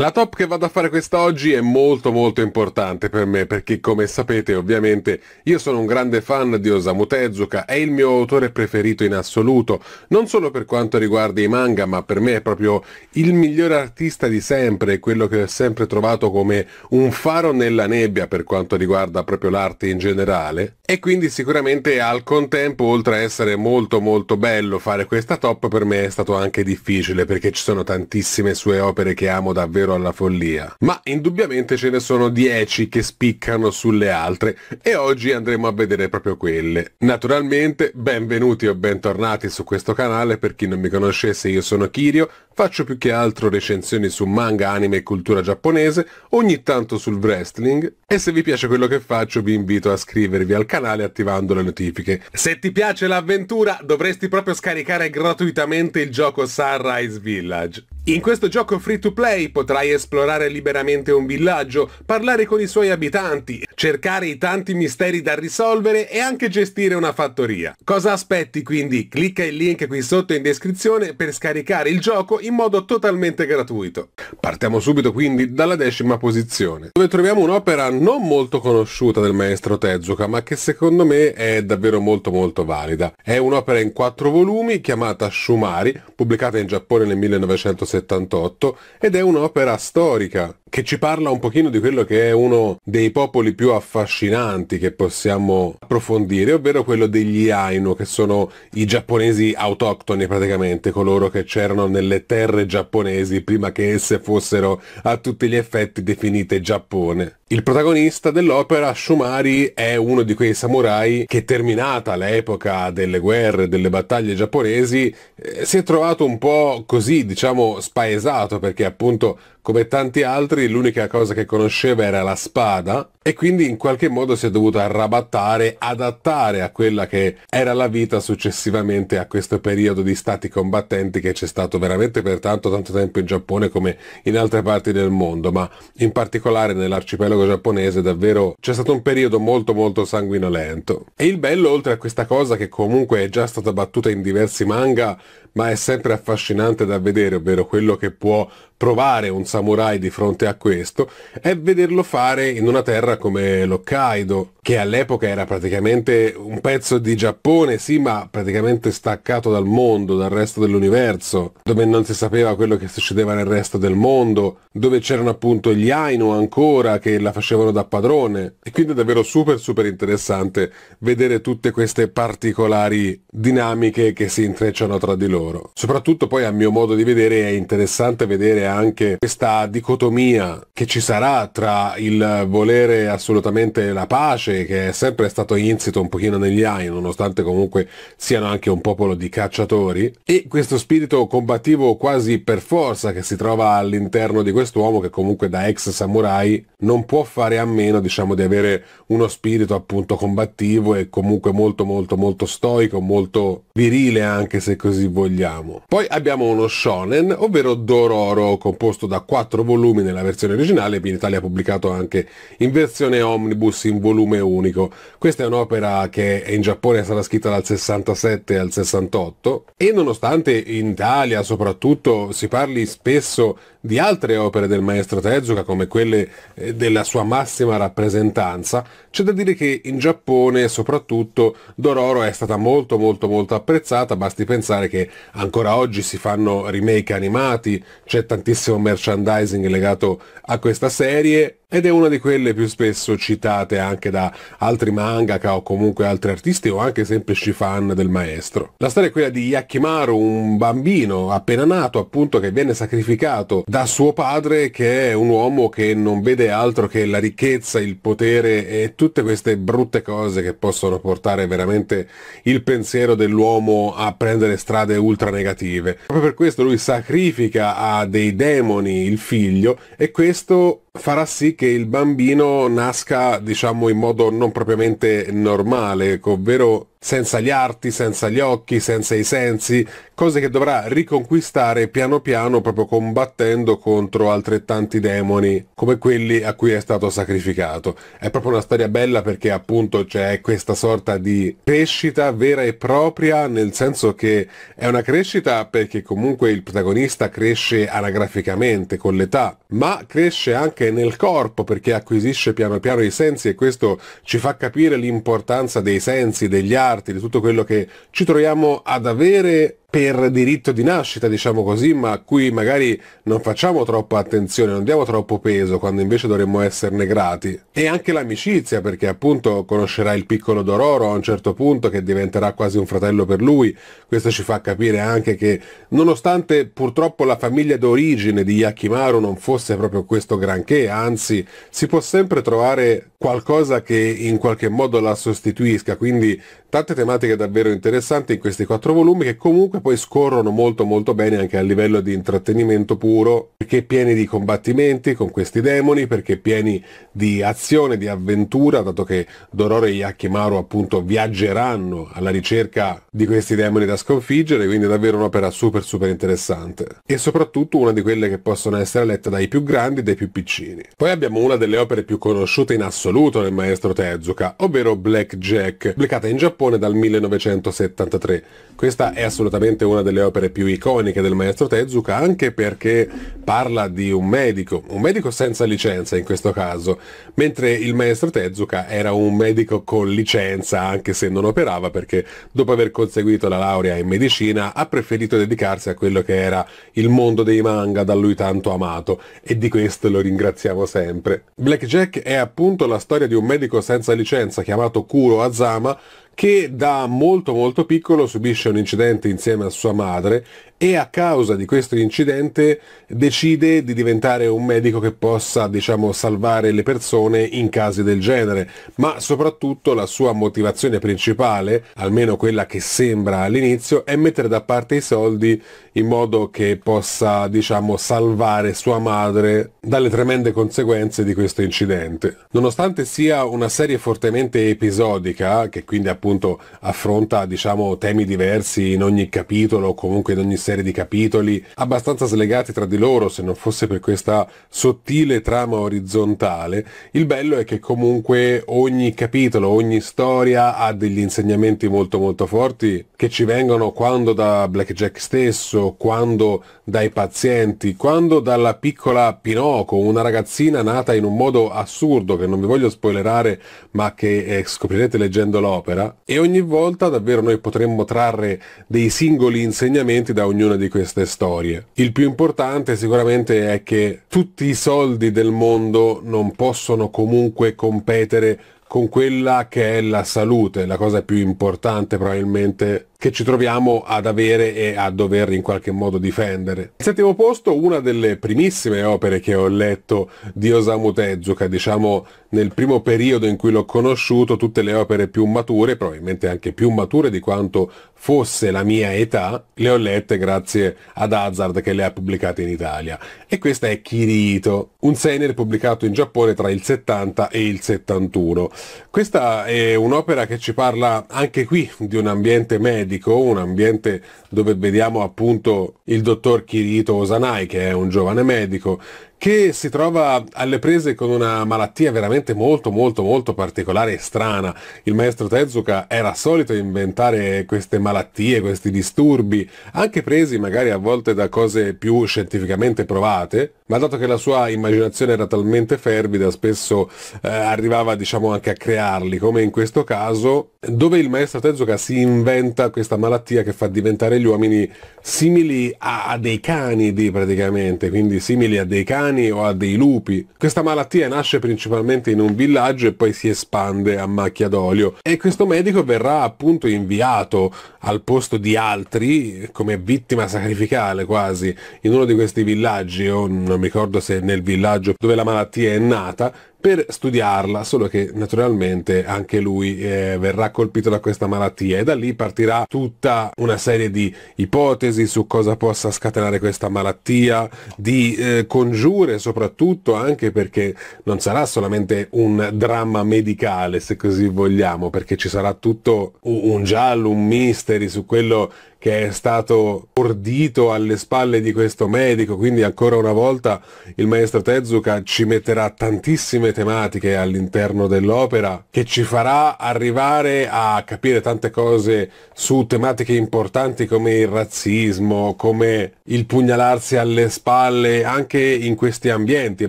La top che vado a fare questa oggi è molto molto importante per me perché come sapete ovviamente io sono un grande fan di Osamu Tezuka, è il mio autore preferito in assoluto, non solo per quanto riguarda i manga ma per me è proprio il miglior artista di sempre, quello che ho sempre trovato come un faro nella nebbia per quanto riguarda proprio l'arte in generale e quindi sicuramente al contempo oltre a essere molto molto bello fare questa top per me è stato anche difficile perché ci sono tantissime sue opere che amo davvero davvero alla follia. Ma indubbiamente ce ne sono 10 che spiccano sulle altre e oggi andremo a vedere proprio quelle. Naturalmente, benvenuti o bentornati su questo canale, per chi non mi conoscesse io sono Kirio, faccio più che altro recensioni su manga, anime e cultura giapponese, ogni tanto sul wrestling e se vi piace quello che faccio vi invito a iscrivervi al canale attivando le notifiche. Se ti piace l'avventura dovresti proprio scaricare gratuitamente il gioco Sunrise Village. In questo gioco free to play potrai esplorare liberamente un villaggio, parlare con i suoi abitanti, cercare i tanti misteri da risolvere e anche gestire una fattoria. Cosa aspetti quindi? Clicca il link qui sotto in descrizione per scaricare il gioco in modo totalmente gratuito. Partiamo subito quindi dalla decima posizione, dove troviamo un'opera non molto conosciuta del maestro Tezuka, ma che secondo me è davvero molto molto valida. È un'opera in quattro volumi chiamata Shumari, pubblicata in Giappone nel 1978, ed è un'opera storica che ci parla un pochino di quello che è uno dei popoli più affascinanti che possiamo approfondire, ovvero quello degli Ainu, che sono i giapponesi autoctoni praticamente, coloro che c'erano nelle terre giapponesi prima che esse fossero a tutti gli effetti definite Giappone. Il protagonista dell'opera, Shumari, è uno di quei samurai che terminata l'epoca delle guerre, delle battaglie giapponesi, eh, si è trovato un po' così, diciamo, spaesato perché appunto come tanti altri, l'unica cosa che conosceva era la spada e quindi in qualche modo si è dovuta arrabattare, adattare a quella che era la vita successivamente a questo periodo di stati combattenti che c'è stato veramente per tanto tanto tempo in Giappone come in altre parti del mondo, ma in particolare nell'arcipelago giapponese davvero c'è stato un periodo molto molto sanguinolento. E il bello oltre a questa cosa che comunque è già stata battuta in diversi manga, ma è sempre affascinante da vedere, ovvero quello che può provare un samurai di fronte a questo è vederlo fare in una terra come l'Hokkaido, che all'epoca era praticamente un pezzo di Giappone, sì, ma praticamente staccato dal mondo, dal resto dell'universo, dove non si sapeva quello che succedeva nel resto del mondo, dove c'erano appunto gli Ainu ancora che la facevano da padrone. E quindi è davvero super super interessante vedere tutte queste particolari dinamiche che si intrecciano tra di loro. Soprattutto poi a mio modo di vedere è interessante vedere anche questa questa dicotomia che ci sarà tra il volere assolutamente la pace, che è sempre stato insito un pochino negli anni, nonostante comunque siano anche un popolo di cacciatori, e questo spirito combattivo quasi per forza che si trova all'interno di quest'uomo che comunque da ex samurai non può fare a meno, diciamo, di avere uno spirito appunto combattivo e comunque molto molto molto stoico, molto virile anche se così vogliamo. Poi abbiamo uno shonen, ovvero Dororo, composto da quattro volumi nella versione originale, e in Italia ha pubblicato anche in versione omnibus in volume unico. Questa è un'opera che in Giappone è stata scritta dal 67 al 68 e nonostante in Italia soprattutto si parli spesso di altre opere del maestro Tezuka come quelle eh, della sua massima rappresentanza, c'è da dire che in Giappone soprattutto Dororo è stata molto molto molto apprezzata, basti pensare che ancora oggi si fanno remake animati, c'è tantissimo merchandising legato a questa serie ed è una di quelle più spesso citate anche da altri mangaka o comunque altri artisti o anche semplici fan del maestro. La storia è quella di Yakimaru, un bambino appena nato appunto che viene sacrificato da suo padre che è un uomo che non vede altro che la ricchezza, il potere e tutte queste brutte cose che possono portare veramente il pensiero dell'uomo a prendere strade ultra negative. Proprio per questo lui sacrifica a dei demoni il figlio e questo farà sì che il bambino nasca diciamo in modo non propriamente normale, ovvero senza gli arti, senza gli occhi, senza i sensi, cose che dovrà riconquistare piano piano proprio combattendo contro altrettanti demoni come quelli a cui è stato sacrificato. È proprio una storia bella perché appunto c'è questa sorta di crescita vera e propria, nel senso che è una crescita perché comunque il protagonista cresce anagraficamente con l'età, ma cresce anche nel corpo perché acquisisce piano piano i sensi e questo ci fa capire l'importanza dei sensi, degli arti, parti, di tutto quello che ci troviamo ad avere per diritto di nascita, diciamo così, ma a cui magari non facciamo troppa attenzione, non diamo troppo peso, quando invece dovremmo esserne grati. E anche l'amicizia, perché appunto conoscerà il piccolo Dororo a un certo punto, che diventerà quasi un fratello per lui. Questo ci fa capire anche che, nonostante purtroppo la famiglia d'origine di Yakimaru non fosse proprio questo granché, anzi, si può sempre trovare qualcosa che in qualche modo la sostituisca, quindi tante tematiche davvero interessanti in questi quattro volumi che comunque che poi scorrono molto molto bene anche a livello di intrattenimento puro, perché pieni di combattimenti con questi demoni, perché pieni di azione, di avventura, dato che Dororo e Yakimaru appunto viaggeranno alla ricerca di questi demoni da sconfiggere, quindi è davvero un'opera super super interessante. E soprattutto una di quelle che possono essere lette dai più grandi e dai più piccini. Poi abbiamo una delle opere più conosciute in assoluto del maestro Tezuka, ovvero Black Jack, pubblicata in Giappone dal 1973. Questa è assolutamente sicuramente una delle opere più iconiche del maestro Tezuka, anche perché parla di un medico, un medico senza licenza in questo caso, mentre il maestro Tezuka era un medico con licenza, anche se non operava, perché dopo aver conseguito la laurea in medicina ha preferito dedicarsi a quello che era il mondo dei manga da lui tanto amato, e di questo lo ringraziamo sempre. Blackjack è appunto la storia di un medico senza licenza chiamato Kuro Azama che da molto molto piccolo subisce un incidente insieme a sua madre e a causa di questo incidente decide di diventare un medico che possa diciamo, salvare le persone in casi del genere, ma soprattutto la sua motivazione principale, almeno quella che sembra all'inizio, è mettere da parte i soldi in modo che possa diciamo, salvare sua madre dalle tremende conseguenze di questo incidente. Nonostante sia una serie fortemente episodica, che quindi appunto affronta diciamo, temi diversi in ogni capitolo o comunque in ogni settimana, serie di capitoli abbastanza slegati tra di loro se non fosse per questa sottile trama orizzontale, il bello è che comunque ogni capitolo, ogni storia ha degli insegnamenti molto molto forti che ci vengono quando da Blackjack stesso, quando dai pazienti, quando dalla piccola Pinocchio, una ragazzina nata in un modo assurdo che non vi voglio spoilerare ma che eh, scoprirete leggendo l'opera e ogni volta davvero noi potremmo trarre dei singoli insegnamenti da ogni ognuna di queste storie. Il più importante sicuramente è che tutti i soldi del mondo non possono comunque competere con quella che è la salute, la cosa più importante probabilmente che ci troviamo ad avere e a dover in qualche modo difendere. Al settimo posto, una delle primissime opere che ho letto di Osamu Tezuka, diciamo nel primo periodo in cui l'ho conosciuto, tutte le opere più mature, probabilmente anche più mature di quanto fosse la mia età, le ho lette grazie ad Hazard che le ha pubblicate in Italia. E questa è Kirito, un seiner pubblicato in Giappone tra il 70 e il 71. Questa è un'opera che ci parla anche qui di un ambiente medio medico, un ambiente dove vediamo appunto il dottor Kirito Osanai, che è un giovane medico, che si trova alle prese con una malattia veramente molto molto molto particolare e strana. Il maestro Tezuka era solito inventare queste malattie, questi disturbi, anche presi magari a volte da cose più scientificamente provate, ma dato che la sua immaginazione era talmente fervida, spesso eh, arrivava diciamo anche a crearli, come in questo caso, dove il maestro Tezuka si inventa questa malattia che fa diventare gli uomini simili a, a dei canidi praticamente, quindi simili a dei canidi umani o a dei lupi. Questa malattia nasce principalmente in un villaggio e poi si espande a macchia d'olio e questo medico verrà appunto inviato al posto di altri come vittima sacrificale quasi in uno di questi villaggi o non mi ricordo se nel villaggio dove la malattia è nata per studiarla, solo che naturalmente anche lui eh, verrà colpito da questa malattia e da lì partirà tutta una serie di ipotesi su cosa possa scatenare questa malattia, di eh, congiure soprattutto anche perché non sarà solamente un dramma medicale se così vogliamo, perché ci sarà tutto un, un giallo, un mystery su quello che è stato ordito alle spalle di questo medico, quindi ancora una volta il maestro Tezuka ci metterà tantissime tematiche all'interno dell'opera che ci farà arrivare a capire tante cose su tematiche importanti come il razzismo, come il pugnalarsi alle spalle anche in questi ambienti e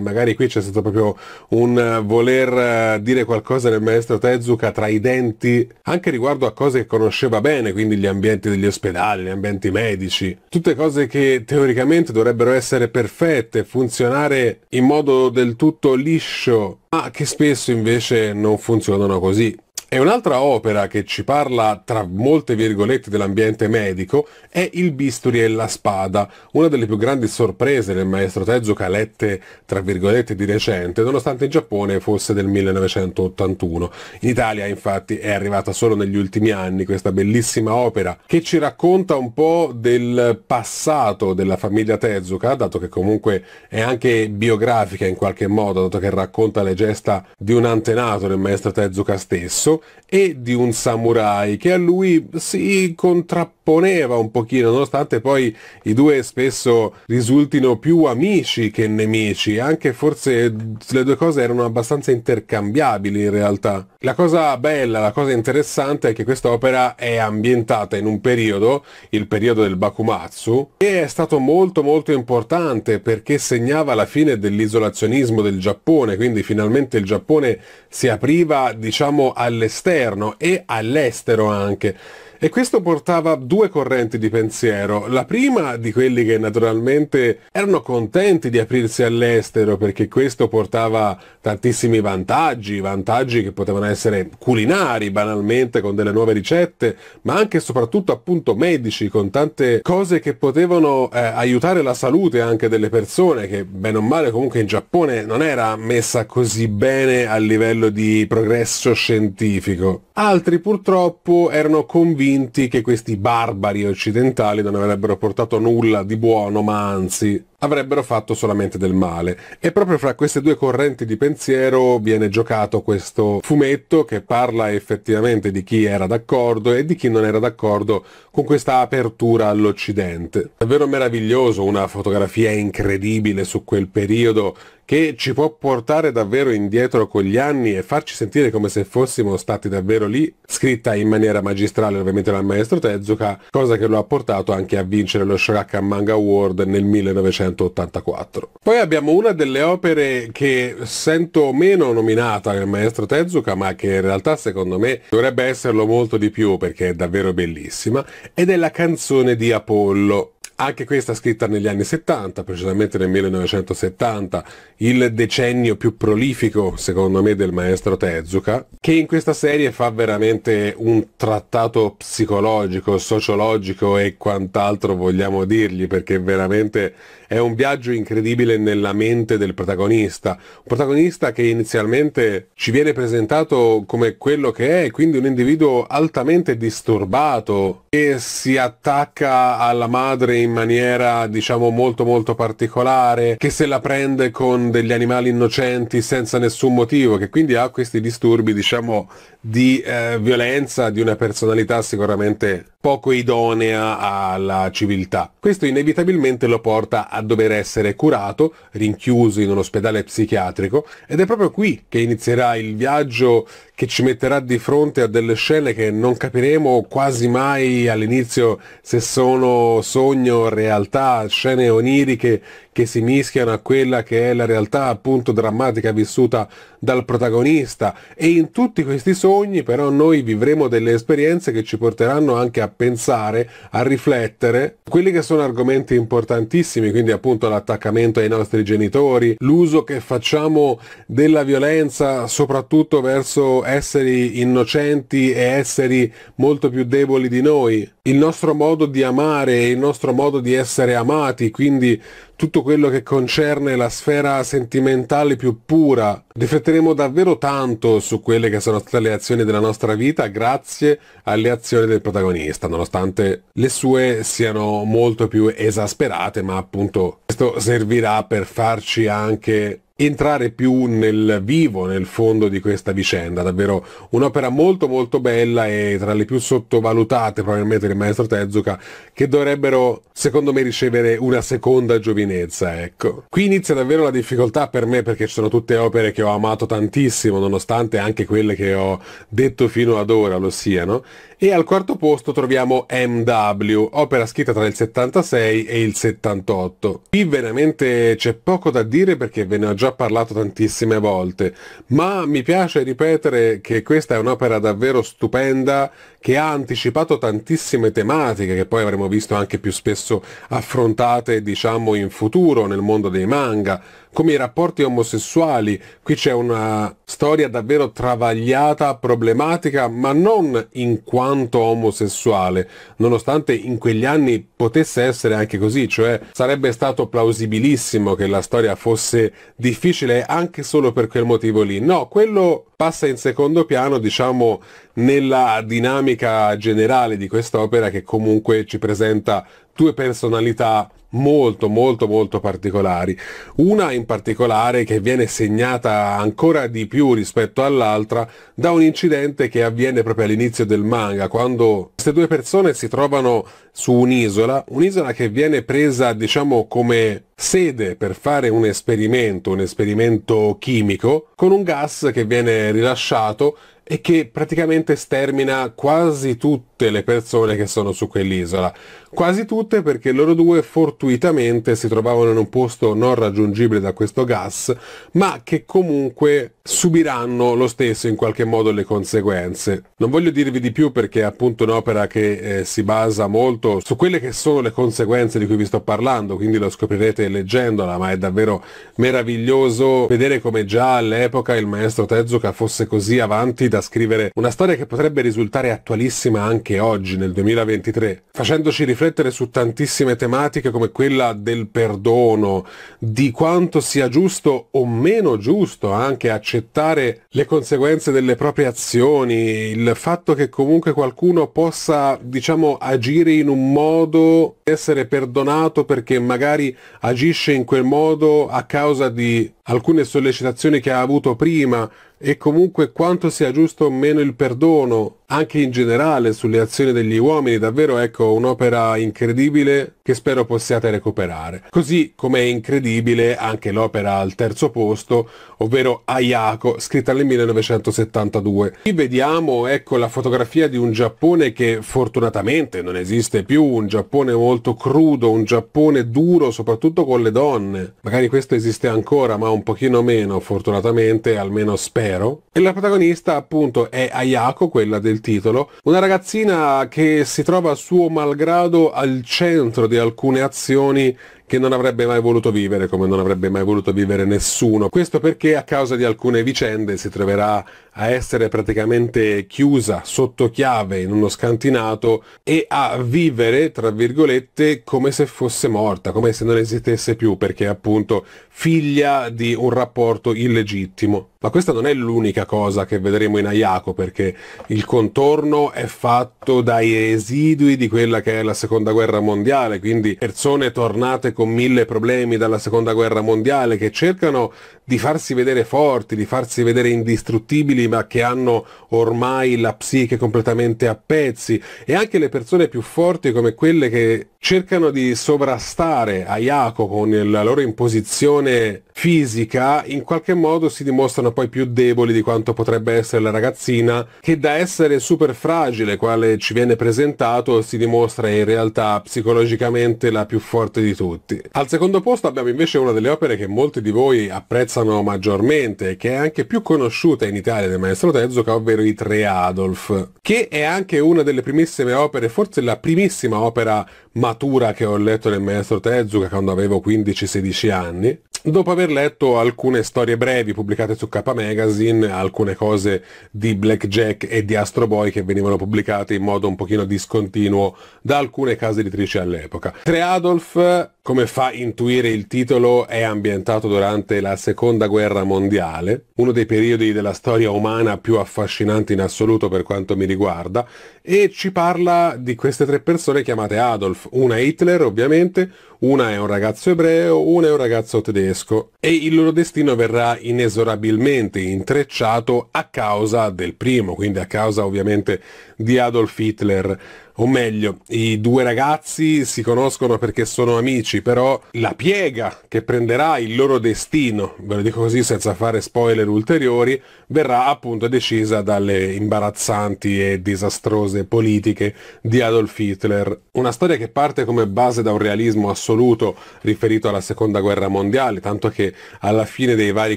magari qui c'è stato proprio un eh, voler eh, dire qualcosa del maestro Tezuka tra i denti anche riguardo a cose che conosceva bene, quindi gli ambienti degli ospedali ospedali, negli ambienti medici, tutte cose che teoricamente dovrebbero essere perfette, funzionare in modo del tutto liscio, ma che spesso invece non funzionano così. E un'altra opera che ci parla, tra molte virgolette, dell'ambiente medico è Il bisturi e la spada, una delle più grandi sorprese del maestro Tezuka lette, tra virgolette, di recente, nonostante in Giappone fosse del 1981. In Italia, infatti, è arrivata solo negli ultimi anni questa bellissima opera che ci racconta un po' del passato della famiglia Tezuka, dato che comunque è anche biografica in qualche modo, dato che racconta le gesta di un antenato del maestro Tezuka stesso e di un samurai che a lui si contrappone opponeva un pochino, nonostante poi i due spesso risultino più amici che nemici, anche forse le due cose erano abbastanza intercambiabili in realtà. La cosa bella, la cosa interessante è che quest'opera è ambientata in un periodo, il periodo del Bakumatsu, che è stato molto molto importante perché segnava la fine dell'isolazionismo del Giappone, quindi finalmente il Giappone si apriva diciamo all'esterno e all'estero anche. E questo portava due correnti di pensiero. La prima di quelli che naturalmente erano contenti di aprirsi all'estero perché questo portava tantissimi vantaggi, vantaggi che potevano essere culinari banalmente con delle nuove ricette, ma anche e soprattutto appunto medici con tante cose che potevano eh, aiutare la salute anche delle persone che bene o male comunque in Giappone non era messa così bene a livello di progresso scientifico. Altri purtroppo erano convinti che questi barbari occidentali non avrebbero portato nulla di buono, ma anzi avrebbero fatto solamente del male. E proprio fra queste due correnti di pensiero viene giocato questo fumetto che parla effettivamente di chi era d'accordo e di chi non era d'accordo con questa apertura all'Occidente. Davvero meraviglioso, una fotografia incredibile su quel periodo che ci può portare davvero indietro con gli anni e farci sentire come se fossimo stati davvero lì, scritta in maniera magistrale ovviamente dal maestro Tezuka, cosa che lo ha portato anche a vincere lo Shogakan Manga Award nel 1900. 1984. Poi abbiamo una delle opere che sento meno nominata del maestro Tezuka, ma che in realtà secondo me dovrebbe esserlo molto di più perché è davvero bellissima, ed è la canzone di Apollo. Anche questa scritta negli anni 70, precisamente nel 1970, il decennio più prolifico secondo me del maestro Tezuka, che in questa serie fa veramente un trattato psicologico, sociologico e quant'altro vogliamo dirgli, perché veramente è un viaggio incredibile nella mente del protagonista. Un protagonista che inizialmente ci viene presentato come quello che è, quindi un individuo altamente disturbato, e si attacca alla madre in maniera diciamo molto molto particolare, che se la prende con degli animali innocenti senza nessun motivo, che quindi ha questi disturbi diciamo di eh, violenza, di una personalità sicuramente poco idonea alla civiltà. Questo inevitabilmente lo porta a dover essere curato, rinchiuso in un ospedale psichiatrico ed è proprio qui che inizierà il viaggio che ci metterà di fronte a delle scene che non capiremo quasi mai all'inizio se sono sogno o realtà, scene oniriche che si mischiano a quella che è la realtà appunto drammatica vissuta dal protagonista e in tutti questi sogni però noi vivremo delle esperienze che ci porteranno anche a pensare, a riflettere, quelli che sono argomenti importantissimi, quindi appunto l'attaccamento ai nostri genitori, l'uso che facciamo della violenza soprattutto verso esseri innocenti e esseri molto più deboli di noi, il nostro modo di amare e il nostro modo di essere amati, quindi tutto quello che concerne la sfera sentimentale più pura. Rifletteremo davvero tanto su quelle che sono state le azioni della nostra vita grazie alle azioni del protagonista, nonostante le sue siano molto più esasperate, ma appunto questo servirà per farci anche entrare più nel vivo, nel fondo di questa vicenda. Davvero un'opera molto molto bella e tra le più sottovalutate probabilmente del maestro Tezuka, che dovrebbero secondo me ricevere una seconda giovinezza, ecco. Qui inizia davvero la difficoltà per me perché ci sono tutte opere che ho amato tantissimo, nonostante anche quelle che ho detto fino ad ora lo siano, e al quarto posto troviamo MW, opera scritta tra il 76 e il 78. Qui veramente c'è poco da dire perché ve ne ho già parlato tantissime volte, ma mi piace ripetere che questa è un'opera davvero stupenda che ha anticipato tantissime tematiche che poi avremo visto anche più spesso affrontate diciamo in futuro nel mondo dei manga, come i rapporti omosessuali. Qui c'è una storia davvero travagliata, problematica, ma non in quanto tanto omosessuale, nonostante in quegli anni potesse essere anche così, cioè sarebbe stato plausibilissimo che la storia fosse difficile anche solo per quel motivo lì. No, quello passa in secondo piano, diciamo, nella dinamica generale di quest'opera che comunque ci presenta due personalità molto molto molto particolari. Una in particolare che viene segnata ancora di più rispetto all'altra da un incidente che avviene proprio all'inizio del manga, quando queste due persone si trovano su un'isola, un'isola che viene presa diciamo come sede per fare un esperimento, un esperimento chimico, con un gas che viene rilasciato e che praticamente stermina quasi tutte le persone che sono su quell'isola. Quasi tutte perché loro due fortuitamente si trovavano in un posto non raggiungibile da questo gas, ma che comunque subiranno lo stesso in qualche modo le conseguenze. Non voglio dirvi di più perché è appunto un'opera che eh, si basa molto su quelle che sono le conseguenze di cui vi sto parlando, quindi lo scoprirete leggendola, ma è davvero meraviglioso vedere come già all'epoca il maestro Tezuka fosse così avanti da scrivere una storia che potrebbe risultare attualissima anche oggi, nel 2023, facendoci riferimento riflettere su tantissime tematiche come quella del perdono, di quanto sia giusto o meno giusto anche accettare le conseguenze delle proprie azioni, il fatto che comunque qualcuno possa, diciamo, agire in un modo, essere perdonato perché magari agisce in quel modo a causa di alcune sollecitazioni che ha avuto prima, e comunque quanto sia giusto o meno il perdono, anche in generale sulle azioni degli uomini, davvero ecco un'opera incredibile che spero possiate recuperare. Così come è incredibile anche l'opera al terzo posto, ovvero Ayako, scritta nel 1972. Qui vediamo ecco la fotografia di un Giappone che fortunatamente non esiste più, un Giappone molto crudo, un Giappone duro soprattutto con le donne. Magari questo esiste ancora, ma un pochino meno, fortunatamente, almeno spero Zero e la protagonista appunto è Ayako, quella del titolo, una ragazzina che si trova suo malgrado al centro di alcune azioni che non avrebbe mai voluto vivere come non avrebbe mai voluto vivere nessuno. Questo perché a causa di alcune vicende si troverà a essere praticamente chiusa sotto chiave in uno scantinato e a vivere, tra virgolette, come se fosse morta, come se non esistesse più, perché appunto figlia di un rapporto illegittimo. Ma questa non è l'unica cosa che vedremo in Ayako, perché il contorno è fatto dai residui di quella che è la seconda guerra mondiale, quindi persone tornate con mille problemi dalla seconda guerra mondiale che cercano di farsi vedere forti, di farsi vedere indistruttibili fragili ma che hanno ormai la psiche completamente a pezzi e anche le persone più forti come quelle che cercano di sovrastare a Jacopo nella loro imposizione fisica, in qualche modo si dimostrano poi più deboli di quanto potrebbe essere la ragazzina, che da essere super fragile, quale ci viene presentato, si dimostra in realtà psicologicamente la più forte di tutti. Al secondo posto abbiamo invece una delle opere che molti di voi apprezzano maggiormente, che è anche più conosciuta in Italia del maestro Tezuka, ovvero i tre Adolf, che è anche una delle primissime opere, forse la primissima opera matura che ho letto del maestro Tezuka quando avevo 15-16 anni. Dopo aver letto alcune storie brevi pubblicate su K Magazine, alcune cose di Blackjack e di Astro Boy che venivano pubblicate in modo un pochino discontinuo da alcune case editrici all'epoca. Tre Adolf, come fa intuire il titolo, è ambientato durante la seconda guerra mondiale, uno dei periodi della storia umana umana più affascinante in assoluto per quanto mi riguarda, e ci parla di queste tre persone chiamate Adolf. Una è Hitler, ovviamente, una è un ragazzo ebreo, una è un ragazzo tedesco, e il loro destino verrà inesorabilmente intrecciato a causa del primo, quindi a causa ovviamente di Adolf Hitler o meglio, i due ragazzi si conoscono perché sono amici, però la piega che prenderà il loro destino, ve lo dico così senza fare spoiler ulteriori, verrà appunto decisa dalle imbarazzanti e disastrose politiche di Adolf Hitler. Una storia che parte come base da un realismo assoluto riferito alla seconda guerra mondiale, tanto che alla fine dei vari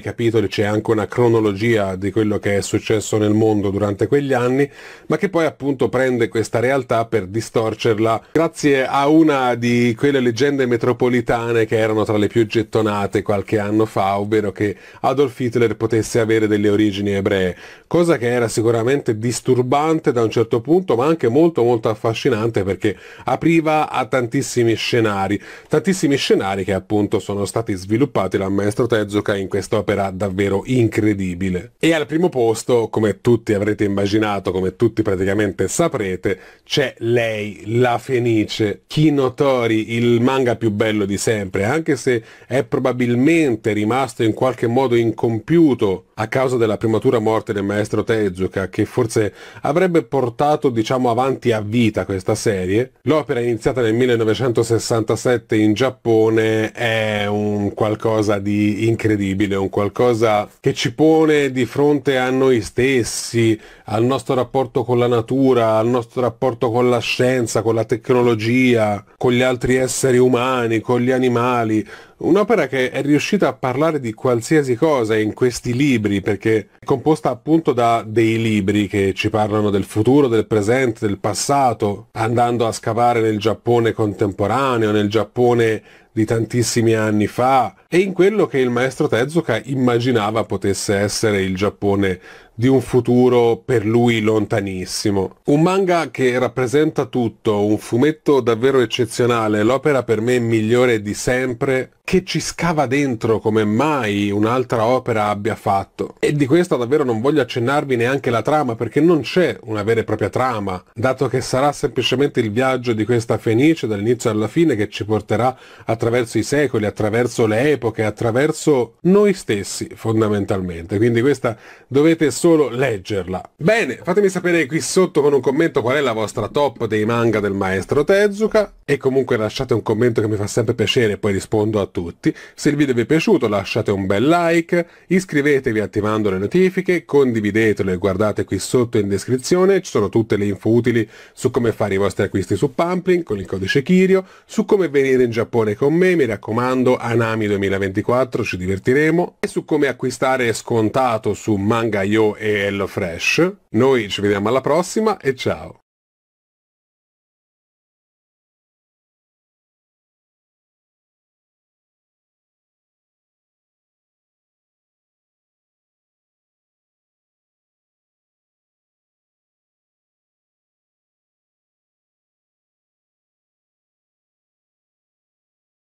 capitoli c'è anche una cronologia di quello che è successo nel mondo durante quegli anni, ma che poi appunto prende questa realtà per per distorcerla, grazie a una di quelle leggende metropolitane che erano tra le più gettonate qualche anno fa, ovvero che Adolf Hitler potesse avere delle origini ebree, cosa che era sicuramente disturbante da un certo punto, ma anche molto molto affascinante perché apriva a tantissimi scenari, tantissimi scenari che appunto sono stati sviluppati dal maestro Tezuka in quest'opera davvero incredibile. E al primo posto, come tutti avrete immaginato, come tutti praticamente saprete, c'è lei la Fenice, Kinotori, il manga più bello di sempre, anche se è probabilmente rimasto in qualche modo incompiuto a causa della prematura morte del maestro Tezuka, che forse avrebbe portato diciamo, avanti a vita questa serie, l'opera iniziata nel 1967 in Giappone è un qualcosa di incredibile, un qualcosa che ci pone di fronte a noi stessi, al nostro rapporto con la natura, al nostro rapporto con la scienza, con la tecnologia, con gli altri esseri umani, con gli animali, Un'opera che è riuscita a parlare di qualsiasi cosa in questi libri, perché è composta appunto da dei libri che ci parlano del futuro, del presente, del passato, andando a scavare nel Giappone contemporaneo, nel Giappone di tantissimi anni fa, e in quello che il maestro Tezuka immaginava potesse essere il Giappone di un futuro per lui lontanissimo. Un manga che rappresenta tutto, un fumetto davvero eccezionale, l'opera per me migliore di sempre, che ci scava dentro come mai un'altra opera abbia fatto. E di questa davvero non voglio accennarvi neanche la trama, perché non c'è una vera e propria trama, dato che sarà semplicemente il viaggio di questa fenice dall'inizio alla fine che ci porterà attraverso i secoli, attraverso le epoche, attraverso noi stessi fondamentalmente. Quindi questa dovete solo solo leggerla. Bene, fatemi sapere qui sotto con un commento qual è la vostra top dei manga del maestro Tezuka e comunque lasciate un commento che mi fa sempre piacere, poi rispondo a tutti. Se il video vi è piaciuto lasciate un bel like, iscrivetevi attivando le notifiche, condividetelo e guardate qui sotto in descrizione, ci sono tutte le info utili su come fare i vostri acquisti su Pampling con il codice Kirio, su come venire in Giappone con me, mi raccomando, Anami 2024, ci divertiremo, e su come acquistare scontato su Manga.io e Fresh. Noi ci vediamo alla prossima e ciao!